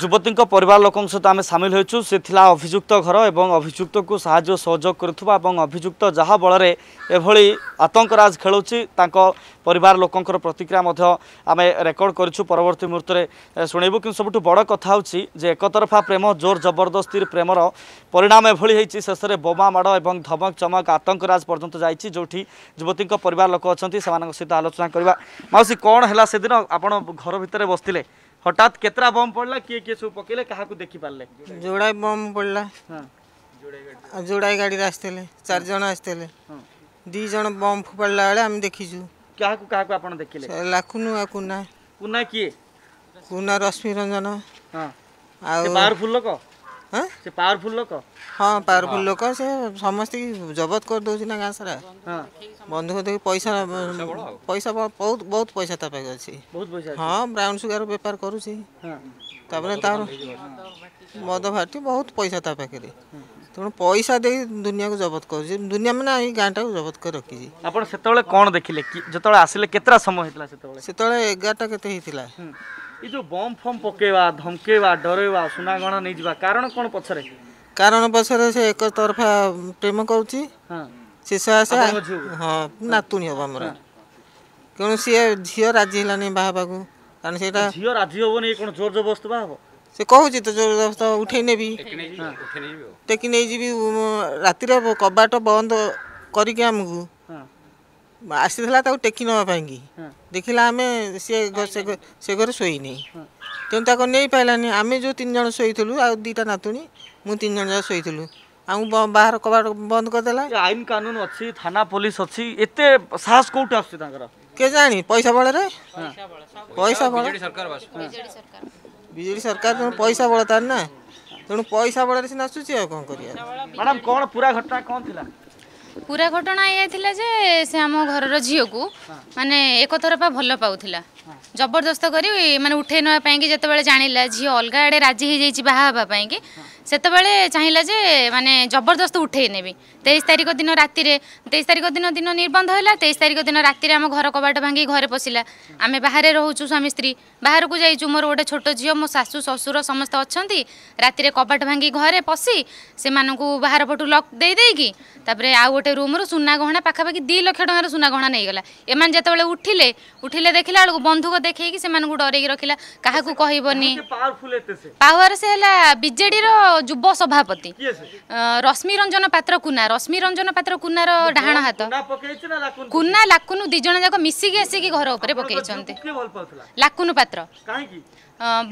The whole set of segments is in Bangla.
ଯୁବତୀଙ୍କ ପରିବାର ଲୋକଙ୍କ ସହିତ ଆମେ ସାମିଲ ହୋଇଛୁ ସେ ଥିଲା ଅଭିଯୁକ୍ତ ଘର ଏବଂ ଅଭିଯୁକ୍ତକୁ ସାହାଯ୍ୟ ସହଯୋଗ କରୁଥିବା ଏବଂ ଅଭିଯୁକ୍ତ ଯାହା ବଳରେ ଏଭଳି ଆତଙ୍କରାଜ ଖେଳୁଛି ତାଙ୍କ ପରିବାର ଲୋକଙ୍କର ପ୍ରତିକ୍ରିୟା ମଧ୍ୟ ଆମେ ରେକର୍ଡ଼ କରିଛୁ ପରବର୍ତ୍ତୀ ମୁହୂର୍ତ୍ତରେ ଶୁଣେଇବୁ କିନ୍ତୁ ସବୁଠୁ ବଡ଼ କଥା ହେଉଛି ଯେ ଏକତରଫା ପ୍ରେମ ଜୋର ଜବରଦସ୍ତିର ପ୍ରେମର ପରିଣାମ ଏଭଳି ହୋଇଛି ଶେଷରେ ବୋମା ମାଡ଼ ଏବଂ ଧମକ ଚମକ ଆତଙ୍କରାଜ ପର୍ଯ୍ୟନ୍ତ ଯାଇଛି ଯେଉଁଠି ଯୁବତୀଙ୍କ ପରିବାର ଲୋକ ଅଛନ୍ତି ସେମାନଙ୍କ ସହିତ ଆଲୋଚନା କରିବା ମାଉସୀ କ'ଣ ହେଲା ସେଦିନ ଆପଣ ଘର ଭିତରେ ବସିଥିଲେ हटात केतरा बम पड़ला के के सब पकेले कहा को देखि पाले जोड़ा बम पड़ला हां जोड़ा गाड़ी रास्तेले चार जण आस्तेले हां दी जण बम पड़ला आले हम देखिजु कहा को कहा को आपण देखिले लाखुनु आ कुना कुना के कुना रश्मि रंजन हां आ बार फुल लोक हाँ पावरफुल लोक से हाँ, समस्त जबत कर दौर ना गाँ सारा हाँ। बंधु देख पैसा पैसा बहुत बहुत पैसा बहुत पैसा हाँ ब्राउन सुगार बेपार कर मद भाटी बहुत पैसा ता पाखे पैसा दे दुनिया को जबत कर दुनिया मैंने ये गाँव टाइम जबत कर रखी कौन देखिले जो आसा समय से एगारटा के ଏ ଯେଉଁ ବମ୍ ଫମ୍ ପକେଇବା ଧମକେଇବା ଡରେଇବା ସୁନାଗଣା ନେଇଯିବା କାରଣ କ'ଣ ପଛରେ କାରଣ ପଛରେ ସେ ଏକ ତରଫା ପ୍ରେମ କହୁଛି ଶେଷ ନାତୁଣୀ ହବ ଆମର କିନ୍ତୁ ସିଏ ଝିଅ ରାଜି ହେଲାନି ବାହାବାକୁ କାରଣ ସେଇଟା ଝିଅ ରାଜି ହବନି କ'ଣ ଜୋର ଜବରଦସ୍ତ ବାହା ହବ ସେ କହୁଛି ତ ଜୋର ଜବରଦସ୍ତ ଉଠେଇ ନେବି ଟେକି ନେଇଯିବି ରାତିରେ କବାଟ ବନ୍ଦ କରିକି ଆମକୁ ଆସିଥିଲା ତାକୁ ଟେକି ନେବା ପାଇଁକି ଦେଖିଲା ଆମେ ସିଏ ସେ ଘରେ ଶୋଇନି ତେଣୁ ତାକୁ ନେଇପାରିଲାନି ଆମେ ଯେଉଁ ତିନି ଜଣ ଶୋଇଥିଲୁ ଆଉ ଦୁଇଟା ନାତୁଣୀ ମୁଁ ତିନି ଜଣ ଯାକ ଶୋଇଥିଲୁ ଆମକୁ ବାହାର କବାଟ ବନ୍ଦ କରିଦେଲା ଆଇନ କାନୁନ ଅଛି ଥାନା ପୋଲିସ ଅଛି ଏତେ ସାହସ କେଉଁଠୁ ଆସୁଛି ତାଙ୍କର କେଜାଣି ପଇସା ବଳରେ ପଇସା ବଳ ବିଜେଡ଼ି ସରକାର ତେଣୁ ପଇସା ବଳ ତାର ନା ତେଣୁ ପଇସା ବଳରେ ସିନା ଆସୁଛି ଆଉ କ'ଣ କରିବା ମ୍ୟାଡ଼ାମ୍ କ'ଣ ପୁରା ଘଟଣା କ'ଣ ଥିଲା ପୁରା ଘଟଣା ଏଇଆ ଥିଲା ଯେ ସେ ଆମ ଘରର ଝିଅକୁ ମାନେ ଏକତରଫା ଭଲ ପାଉଥିଲା ଜବରଦସ୍ତ କରି ମାନେ ଉଠେଇ ନେବା ପାଇଁକି ଯେତେବେଳେ ଜାଣିଲା ଝିଅ ଅଲଗା ଆଡ଼େ ରାଜି ହେଇଯାଇଛି ବାହା ହେବା ପାଇଁକି ସେତେବେଳେ ଚାହିଁଲା ଯେ ମାନେ ଜବରଦସ୍ତ ଉଠେଇ ନେବି ତେଇଶ ତାରିଖ ଦିନ ରାତିରେ ତେଇଶ ତାରିଖ ଦିନ ଦିନ ନିର୍ବନ୍ଧ ହେଲା ତେଇଶ ତାରିଖ ଦିନ ରାତିରେ ଆମ ଘର କବାଟ ଭାଙ୍ଗି ଘରେ ପଶିଲା ଆମେ ବାହାରେ ରହୁଛୁ ସ୍ୱାମୀ ସ୍ତ୍ରୀ ବାହାରକୁ ଯାଇଛୁ ମୋର ଗୋଟେ ଛୋଟ ଝିଅ ମୋ ଶାଶୁ ଶ୍ୱଶୁର ସମସ୍ତେ ଅଛନ୍ତି ରାତିରେ କବାଟ ଭାଙ୍ଗି ଘରେ ପଶି ସେମାନଙ୍କୁ ବାହାର ପଟୁ ଲକ୍ ଦେଇଦେଇକି ତାପରେ ଆଉ ଗୋଟେ ରୁମ୍ରୁ ସୁନା ଗହଣା ପାଖାପାଖି ଦୁଇ ଲକ୍ଷ ଟଙ୍କାର ସୁନା ଗହଣା ନେଇଗଲା ଏମାନେ ଯେତେବେଳେ ଉଠିଲେ ଉଠିଲେ ଦେଖିଲା ବେଳକୁ ବନ୍ଧୁକ ଦେଖେଇକି ସେମାନଙ୍କୁ ଡରେଇକି ରଖିଲା କାହାକୁ କହିବନି ପାୱାର ସେ ହେଲା ବିଜେଡ଼ିର যুব সভাপতি রশ্মি রঞ্জন পাত্র কুনা রশ্মি রঞ্জন পাত্র কুনার ଡାହାଣ ହାତ କୁନା ଲାକୁନୁ ଦି ଜଣ ଯାକ ମିଶିକି ଆସିକି ଘର ଉପରେ ପକେଇଛନ୍ତି ଲାକୁନୁ ପାତ୍ର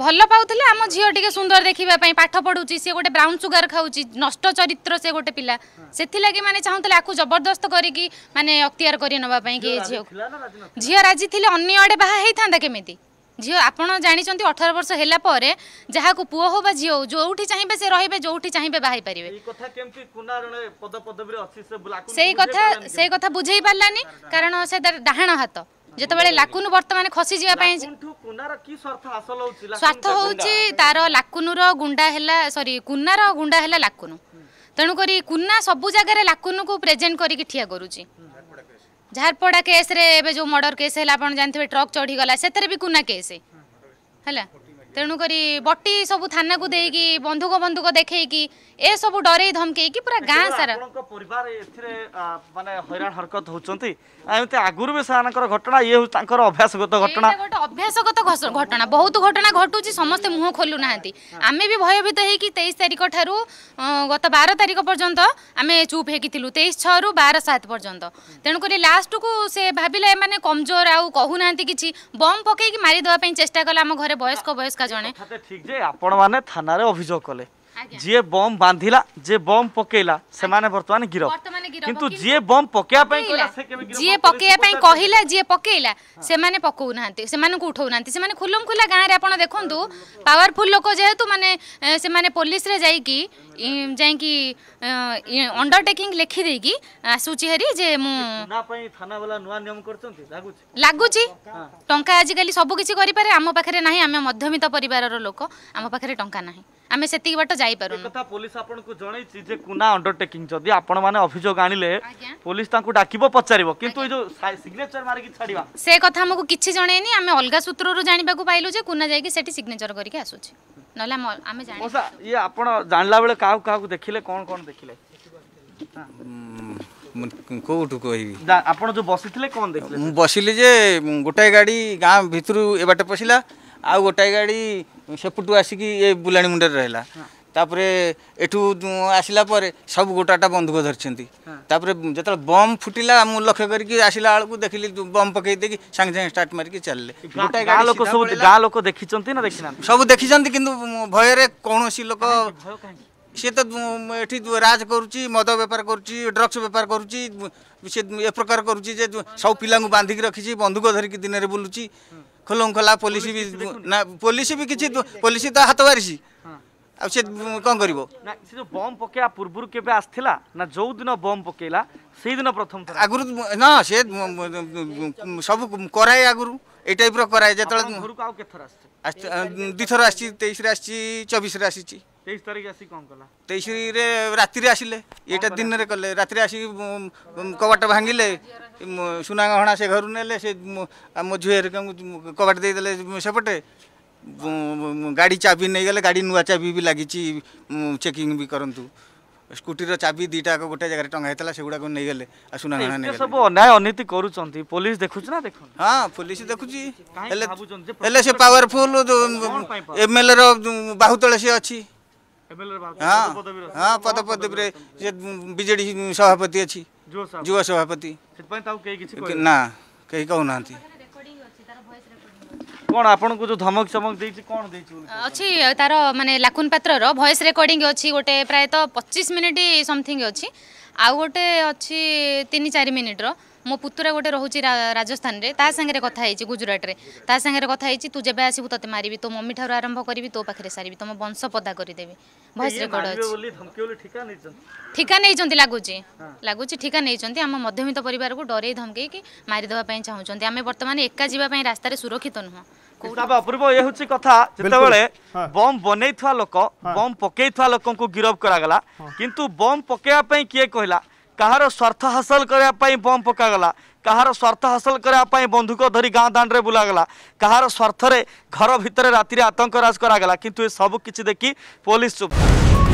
ଭଲ ପାଉଥିଲେ ଆମ ଝିଅ ଟିକେ ସୁନ୍ଦର ଦେଖିବା ପାଇଁ ପାଠ ପଢୁଛି ସିଏ ଗୋଟେ ବ୍ରାଉନ୍ ସୁଗାର ଖାଉଛି ନଷ୍ଟ ଚରିତ୍ର ସେ ଗୋଟେ ପିଲା ସେଥିଲାଗି ମାନେ ଚାହୁଁଥିଲେ ଆକୁ ଜବରଦସ୍ତ କରିକି ମାନେ ଅକ୍ତିଆର କରି ନେବା ପାଇଁ କି ଏ ଝିଅକୁ ଝିଅ ରାଜି ଥିଲେ ଅନ୍ୟ ଆଡ଼େ ବାହା ହେଇଥାନ୍ତା କେମିତି ଝିଅ ଆପଣ ଜାଣିଛନ୍ତି ଅଠର ବର୍ଷ ହେଲା ପରେ ଯାହାକୁ ପୁଅ ହଉ ବା ଝିଅ ହଉ ଯୋଉଠି ଚାହିଁବେ ସେ ରହିବେ ଯୋଉଠି ଚାହିଁବେ ବାହା ହେଇପାରିବେ ସେଇ କଥା ସେଇ କଥା ବୁଝେଇ ପାରିଲାନି କାରଣ ସେ ଡାହାଣ ହାତ ଯେତେବେଳେ ଲାକୁନୁ ବର୍ତ୍ତମାନ ଖସି ଯିବା ପାଇଁ ସ୍ୱାର୍ଥ ହେଉଛି ତାର ଲାକୁନୁର ଗୁଣ୍ଡା ହେଲା ସରି କୁନାର ଗୁଣ୍ଡା ହେଲା ଲାକୁନୁ ତେଣୁକରି କୁନା ସବୁ ଜାଗାରେ ଲାକୁନୁକୁ ପ୍ରେଜେଣ୍ଟ କରିକି ଠିଆ କରୁଛି झारपड़ा केस रे जो मर्डर केस है आप जानते हैं ट्रक चढ़ी गला से भी कुना केस है हाँ, তেণুকরি বটি সব থানাকে দিয়ে বন্ধুক বন্ধুক দেখেকি এসব ডরে ধমকে পুরা গাঁ সারা পরিবার এতে মানে হইরাণ হরকত হচ্ছে এমনি আগুর বি সেমানকর ঘটনা ইয়ে তাঁর অভ্যাসগত ঘটনা গোটে অভ্যাসগত ঘটনা বহুত ঘটনা ঘটুছি সমস্ত মুহ খোলু না আমি বি ভয়ভীত হয়েকি তেইশ তারিখ ঠার গত বার তারিখ পর্যন্ত আমি চুপ হয়েকি লু তেইশ ছু বার সাত পর্যন্ত তেণুকরি লাস্টকু সে ভাবিলা এমানে কমজোর আউ কহু না কিছু বম পকাইকি মারিদেওয়া চেষ্টা কলা আমার ঘরে বয়স্ক বয়স্ক ବୟସ୍କା ଜଣେ ଠିକ ଯେ ଆପଣମାନେ ଥାନାରେ ଅଭିଯୋଗ କଲେ ଯିଏ ବମ୍ ବାନ୍ଧିଲା ଯିଏ ବମ୍ ପକେଇଲା ସେମାନେ ବର୍ତ୍ତମାନ ଗିରଫ কিন্তু যিয়ে বম পকাইয়া পাই যিয়ে পকাইয়া পাই কহিলা যিয়ে পকাইলা সেমানে পকৌ নাহান্তি সেমানকু উঠৌ নাহান্তি সেমানে খুলম খুলা গাঁরে আপন দেখন্তু পাওয়ারফুল লোক যেহেতু মানে সেমানে পুলিশ রে যাইকি যাইকি অন্ডরটেকিং লেখি দেইকি আসুচি হেরি যে মু না পাই থানা বালা নুয়া নিয়ম করছন্তি লাগুচি লাগুচি টঙ্কা আজিকালি সবু কিছু করি পারে আম পাখরে নাহি আমি মধ্যবিত্ত পরিবারর লোক আম পাখরে টঙ্কা নাহি ଆମେ ସେତିକି ବାଟ ଯାଇପାରୁନୁ କଥା ପୋଲିସ ଆପଣଙ୍କୁ ଜଣେଇଛି ଯେ କୁନା ଅଣ୍ଡରଟେକିଂ ଯଦି ଆପଣମାନେ ଅଭିଯୋଗ ଆଣିଲେ ପୋଲିସ ତାଙ୍କୁ ଡାକିବ ପଚାରିବ କିନ୍ତୁ ଏ ଯୋଉ ସିଗ୍ନେଚର ମାରିକି ଛାଡିବା ସେ କଥା ଆମକୁ କିଛି ଜଣେଇନି ଆମେ ଅଲଗା ସୂତ୍ରରୁ ଜାଣିବାକୁ ପାଇଲୁ ଯେ କୁନା ଯାଇକି ସେଠି ସିଗ୍ନେଚର କରିକି ଆସୁଛି ନହେଲେ ଆମେ ଜାଣିବା ଇଏ ଆପଣ ଜାଣିଲା ବେଳେ କାହାକୁ କାହାକୁ ଦେଖିଲେ କ'ଣ କ'ଣ ଦେଖିଲେ କୋଉଠୁ କହିବି ଆପଣ ଯୋଉ ବସିଥିଲେ କ'ଣ ଦେଖିଲେ ମୁଁ ବସିଲି ଯେ ଗୋଟାଏ ଗାଡ଼ି ଗାଁ ଭିତରୁ ଏ ବାଟେ ପଶିଲା ଆଉ ଗୋଟାଏ ଗାଡ଼ି ସେପଟୁ ଆସିକି ଏ ବୁଲାଣି ମୁଣ୍ଡରେ ରହିଲା ତାପରେ ଏଠୁ ଆସିଲା ପରେ ସବୁ ଗୋଟାଟା ବନ୍ଧୁକ ଧରିଛନ୍ତି ତାପରେ ଯେତେବେଳେ ବମ୍ ଫୁଟିଲା ମୁଁ ଲକ୍ଷ୍ୟ କରିକି ଆସିଲା ବେଳକୁ ଦେଖିଲି ବମ୍ ପକେଇ ଦେଇକି ସାଙ୍ଗେ ସାଙ୍ଗେ ଷ୍ଟାର୍ଟ ମାରିକି ଚାଲିଲେ ଗୋଟାଏ ଗାଁ ଲୋକ ସବୁ ଗାଁ ଲୋକ ଦେଖିଛନ୍ତି ନା ଦେଖିନାହାନ୍ତି ସବୁ ଦେଖିଛନ୍ତି କିନ୍ତୁ ଭୟରେ କୌଣସି ଲୋକ ସିଏ ତ ଏଠି ରାଜ କରୁଛି ମଦ ବେପାର କରୁଛି ଡ୍ରଗ୍ସ ବେପାର କରୁଛି ସେ ଏ ପ୍ରକାର କରୁଛି ଯେ ସବୁ ପିଲାଙ୍କୁ ବାନ୍ଧିକି ରଖିଛି ବନ୍ଧୁକ ଧରିକି ଦିନରେ ବୁଲୁଛି ଖୋଲମଖୋଲା ପୋଲିସ ବି ନା ପୋଲିସ ବି କିଛି ପୋଲିସ ତା ହାତ ବାରିଛି ଆଉ ସେ କ'ଣ କରିବ ନା ସେ ଯେଉଁ ବମ୍ ପକେଇବା ପୂର୍ବରୁ କେବେ ଆସିଥିଲା ନା ଯେଉଁ ଦିନ ବମ୍ ପକେଇଲା ସେଇଦିନ ପ୍ରଥମ ଆଗରୁ ନା ସେ ସବୁ କରାଏ ଆଗରୁ এই টাইপর করায় যেত দুই থর আসছি তেইশে আসছি চবিশে আসিছি तेईस तारीख आस कौन कला तेईस रात आसे ये कले रात आस कब भांगे सुना गहना से घर ने मो झे कबाट देदे सेपटे गाड़ी चाबी नहीं गले गाड़ी नुआ चाबी भी लगी चेकिंग भी करूँ स्कूटी चाबी दीटा को गोटे जगह टंगा होता है से गुड़ाक नहीं सुना गहना सब अन्या अनति कर पुलिस देखुचे देख हाँ पुलिस देखुची पावरफुल एम एल ए तले सी अच्छी হ্যাঁ হ্যাঁ পদপদবীরে যে বিজেডি সভাপতি ଅଛି যুব সভাপতি না কেহি কহু না কোণ আপনার যে ধমক চমক দিয়েছি কোণ দিয়েছি অছি তার মানে লাকুন পাত্রর ভয়েস রেকর্ডিং অছি গোটে প্রায়ত পঁচিশ মিনিট সমথিং অছি আউ গোটে অছি তিন চারি মিনিটর ମୋ ପୁତୁରା ଗୋଟେ ରହୁଛି ରାଜସ୍ଥାନରେ ତା ସାଙ୍ଗରେ କଥା ହେଇଛି ଗୁଜୁରାଟରେ ତା ସାଙ୍ଗରେ କଥା ହେଇଛି ତୁ ଯେବେ ଆସିବୁ ତତେ ମାରିବି ତୋ ମମି ଠାରୁ ଆରମ୍ଭ କରିବି ତୋ ପାଖରେ ସାରିବି ତମ ବଂଶ ପଦା କରିଦେବି ଭଏସ୍ ରେକର୍ଡ ଅଛି ଠିକା ନେଇଛନ୍ତି ଲାଗୁଛି ଲାଗୁଛି ଠିକା ନେଇଛନ୍ତି ଆମ ମଧ୍ୟମିତ ପରିବାରକୁ ଡରେଇ ଧମକେଇକି ମାରିଦେବା ପାଇଁ ଚାହୁଁଛନ୍ତି ଆମେ ବର୍ତ୍ତମାନ ଏକା ଯିବା ପାଇଁ ରାସ୍ତାରେ ସୁରକ୍ଷିତ ନୁହଁ ଅପୂର୍ବ ଏ ହେଉଛି କଥା ଯେତେବେଳେ ବମ୍ ବନେଇଥିବା ଲୋକ ବମ୍ ପକେଇଥିବା ଲୋକଙ୍କୁ ଗିରଫ କରାଗଲା କିନ୍ତୁ ବମ୍ ପକେଇବା ପାଇଁ କିଏ କହିଲା କାହାର ସ୍ୱାର୍ଥ ହାସଲ କରିବା ପାଇଁ ବମ୍ ପକାଗଲା କାହାର ସ୍ୱାର୍ଥ ହାସଲ କରିବା ପାଇଁ ବନ୍ଧୁକ ଧରି ଗାଁ ଦାଣ୍ଡରେ ବୁଲାଗଲା କାହାର ସ୍ୱାର୍ଥରେ ଘର ଭିତରେ ରାତିରେ ଆତଙ୍କରାଜ କରାଗଲା କିନ୍ତୁ ଏସବୁ କିଛି ଦେଖି ପୋଲିସ ଚୁପ୍